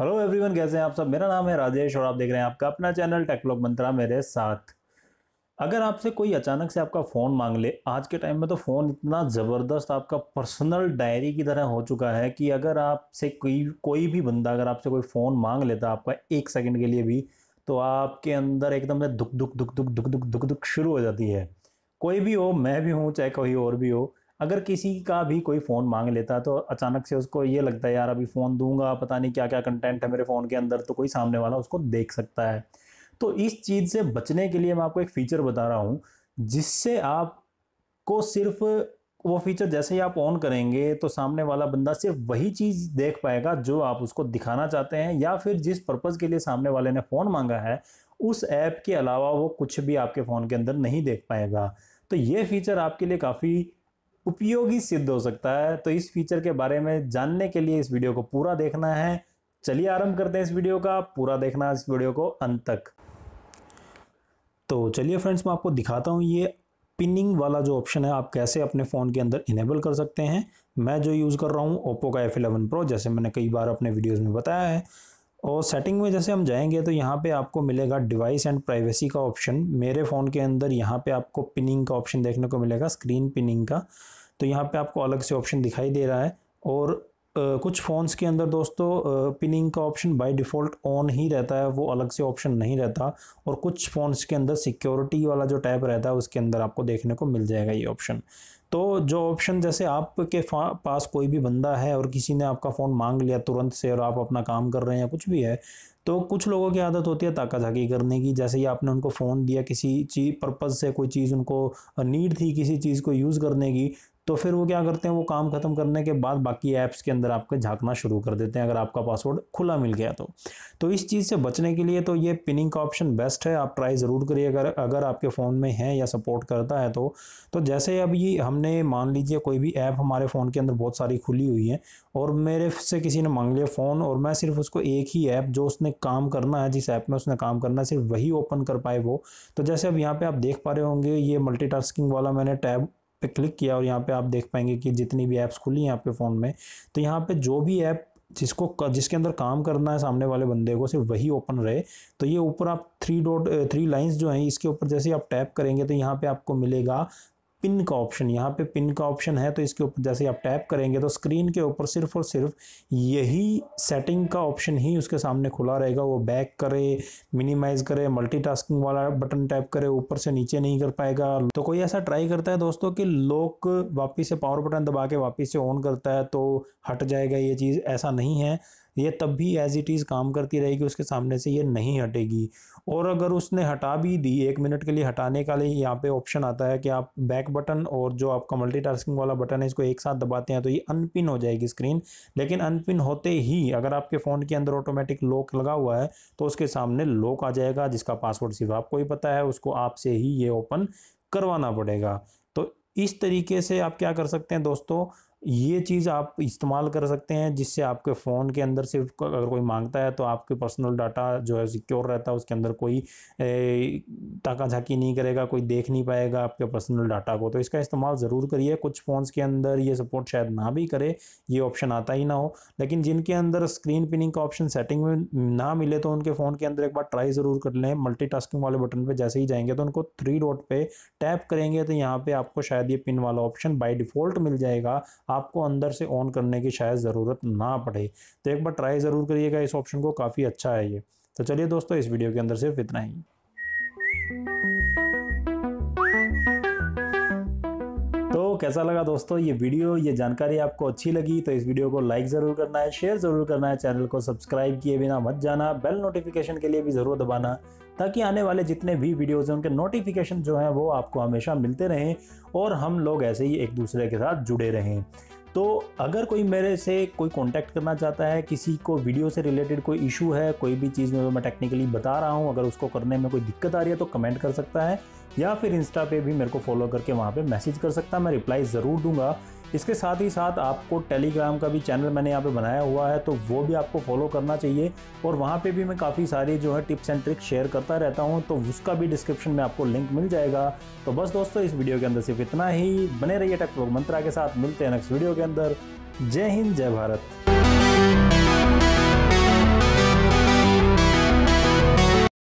hello everyone कैसे हैं आप सब मेरा नाम है राजेश और आप देख रहे हैं आपका अपना चैनल टेकलॉग मंत्रा मेरे साथ अगर आपसे कोई अचानक से आपका फ़ोन मांग ले आज के टाइम में तो फ़ोन इतना ज़बरदस्त आपका पर्सनल डायरी की तरह हो चुका है कि अगर आपसे कोई कोई भी बंदा अगर आपसे कोई फ़ोन मांग लेता आपका एक सेकेंड के लिए भी तो आपके अंदर एकदम से दुख दुख दुख दुख दुख दुख दुख दुख शुरू हो जाती है कोई भी हो मैं भी हूँ चाहे कोई और भी हो अगर किसी का भी कोई फ़ोन मांग लेता है तो अचानक से उसको ये लगता है यार अभी फ़ोन दूंगा पता नहीं क्या क्या कंटेंट है मेरे फ़ोन के अंदर तो कोई सामने वाला उसको देख सकता है तो इस चीज़ से बचने के लिए मैं आपको एक फ़ीचर बता रहा हूँ जिससे आपको सिर्फ वो फीचर जैसे ही आप ऑन करेंगे तो सामने वाला बंदा सिर्फ वही चीज़ देख पाएगा जो आप उसको दिखाना चाहते हैं या फिर जिस पर्पज़ के लिए सामने वाले ने फ़ोन मांगा है उस ऐप के अलावा वो कुछ भी आपके फ़ोन के अंदर नहीं देख पाएगा तो ये फीचर आपके लिए काफ़ी उपयोगी सिद्ध हो सकता है तो इस फीचर के बारे में जानने के लिए इस वीडियो को पूरा देखना है चलिए आरंभ करते हैं इस वीडियो का पूरा देखना इस वीडियो को अंत तक तो चलिए फ्रेंड्स मैं आपको दिखाता हूँ ये पिनिंग वाला जो ऑप्शन है आप कैसे अपने फ़ोन के अंदर इनेबल कर सकते हैं मैं जो यूज़ कर रहा हूँ ओप्पो का एफ इलेवन प्रो जैसे मैंने कई बार अपने वीडियोज़ में बताया है और सेटिंग में जैसे हम जाएंगे तो यहाँ पे आपको मिलेगा डिवाइस एंड प्राइवेसी का ऑप्शन मेरे फ़ोन के अंदर यहाँ पे आपको पिनिंग का ऑप्शन देखने को मिलेगा स्क्रीन पिनिंग का तो यहाँ पे आपको अलग से ऑप्शन दिखाई दे रहा है और आ, कुछ फ़ोन्स के अंदर दोस्तों आ, पिनिंग का ऑप्शन बाय डिफ़ॉल्ट ऑन ही रहता है वो अलग से ऑप्शन नहीं रहता और कुछ फ़ोन्स के अंदर सिक्योरिटी वाला जो टैप रहता है उसके अंदर आपको देखने को मिल जाएगा ये ऑप्शन तो जो ऑप्शन जैसे आपके पास कोई भी बंदा है और किसी ने आपका फ़ोन मांग लिया तुरंत से और आप अपना काम कर रहे हैं या कुछ भी है तो कुछ लोगों की आदत होती है ताका झाकी करने की जैसे ही आपने उनको फ़ोन दिया किसी चीज़ पर्पज़ से कोई चीज़ उनको नीड थी किसी चीज़ को यूज़ करने की तो फिर वो क्या करते हैं वो काम ख़त्म करने के बाद बाकी ऐप्स के अंदर आपके झांकना शुरू कर देते हैं अगर आपका पासवर्ड खुला मिल गया तो तो इस चीज़ से बचने के लिए तो ये पिनिंग का ऑप्शन बेस्ट है आप ट्राई ज़रूर करिए अगर अगर आपके फ़ोन में है या सपोर्ट करता है तो तो जैसे अभी हमने मान लीजिए कोई भी ऐप हमारे फ़ोन के अंदर बहुत सारी खुली हुई है और मेरे से किसी ने मांग लिया फ़ोन और मैं सिर्फ उसको एक ही ऐप जो उसने काम करना है जिस ऐप में उसने काम करना है सिर्फ वही ओपन कर पाए वो तो जैसे अब यहाँ पर आप देख पा रहे होंगे ये मल्टी वाला मैंने टैब पे क्लिक किया और यहाँ पे आप देख पाएंगे कि जितनी भी ऐप्स खुली हैं आपके फ़ोन में तो यहाँ पे जो भी ऐप जिसको जिसके अंदर काम करना है सामने वाले बंदे को सिर्फ वही ओपन रहे तो ये ऊपर आप थ्री डॉट थ्री लाइंस जो हैं इसके ऊपर जैसे आप टैप करेंगे तो यहाँ पे आपको मिलेगा पिन का ऑप्शन यहाँ पे पिन का ऑप्शन है तो इसके ऊपर जैसे आप टैप करेंगे तो स्क्रीन के ऊपर सिर्फ और सिर्फ यही सेटिंग का ऑप्शन ही उसके सामने खुला रहेगा वो बैक करे मिनिमाइज़ करे मल्टीटास्किंग वाला बटन टैप करे ऊपर से नीचे नहीं कर पाएगा तो कोई ऐसा ट्राई करता है दोस्तों कि लोग वापस से पावर बटन दबा के वापिस से ऑन करता है तो हट जाएगा ये चीज़ ऐसा नहीं है ये तब भी एज इट इज़ काम करती रहेगी उसके सामने से ये नहीं हटेगी और अगर उसने हटा भी दी एक मिनट के लिए हटाने का लिए यहाँ पे ऑप्शन आता है कि आप बैक बटन और जो आपका मल्टीटास्किंग वाला बटन है इसको एक साथ दबाते हैं तो ये अनपिन हो जाएगी स्क्रीन लेकिन अनपिन होते ही अगर आपके फ़ोन के अंदर ऑटोमेटिक लॉक लगा हुआ है तो उसके सामने लॉक आ जाएगा जिसका पासवर्ड सिर्फ आपको ही पता है उसको आपसे ही ये ओपन करवाना पड़ेगा तो इस तरीके से आप क्या कर सकते हैं दोस्तों ये चीज़ आप इस्तेमाल कर सकते हैं जिससे आपके फ़ोन के अंदर से अगर कोई मांगता है तो आपके पर्सनल डाटा जो है सिक्योर रहता है उसके अंदर कोई टाका झाकी नहीं करेगा कोई देख नहीं पाएगा आपके पर्सनल डाटा को तो इसका इस्तेमाल ज़रूर करिए कुछ फ़ोन्स के अंदर ये सपोर्ट शायद ना भी करे ये ऑप्शन आता ही ना हो लेकिन जिनके अंदर स्क्रीन पिनिंग का ऑप्शन सेटिंग में ना मिले तो उनके फ़ोन के अंदर एक बार ट्राई ज़रूर कर लें मल्टी वाले बटन पर जैसे ही जाएंगे तो उनको थ्री डॉट पर टैप करेंगे तो यहाँ पर आपको शायद ये पिन वाला ऑप्शन बाई डिफ़ॉल्ट मिल जाएगा आपको अंदर से ऑन करने की शायद ज़रूरत ना पड़े तो एक बार ट्राई ज़रूर करिएगा इस ऑप्शन को काफ़ी अच्छा है ये तो चलिए दोस्तों इस वीडियो के अंदर सिर्फ इतना ही कैसा लगा दोस्तों ये वीडियो ये जानकारी आपको अच्छी लगी तो इस वीडियो को लाइक ज़रूर करना है शेयर ज़रूर करना है चैनल को सब्सक्राइब किए बिना मत जाना बेल नोटिफिकेशन के लिए भी ज़रूर दबाना ताकि आने वाले जितने भी वीडियोज़ हैं उनके नोटिफिकेशन जो हैं वो आपको हमेशा मिलते रहें और हम लोग ऐसे ही एक दूसरे के साथ जुड़े रहें तो अगर कोई मेरे से कोई कांटेक्ट करना चाहता है किसी को वीडियो से रिलेटेड कोई इशू है कोई भी चीज़ में मैं टेक्निकली बता रहा हूँ अगर उसको करने में कोई दिक्कत आ रही है तो कमेंट कर सकता है या फिर इंस्टा पे भी मेरे को फॉलो करके वहाँ पे मैसेज कर सकता है मैं रिप्लाई ज़रूर दूंगा इसके साथ ही साथ आपको टेलीग्राम का भी चैनल मैंने यहाँ पे बनाया हुआ है तो वो भी आपको फॉलो करना चाहिए और वहाँ पे भी मैं काफ़ी सारी जो है टिप्स एंड ट्रिक्स शेयर करता रहता हूँ तो उसका भी डिस्क्रिप्शन में आपको लिंक मिल जाएगा तो बस दोस्तों इस वीडियो के अंदर सिर्फ इतना ही बने रहिए टेक्नोलॉग मंत्रा के साथ मिलते हैं नेक्स्ट वीडियो के अंदर जय हिंद जय भारत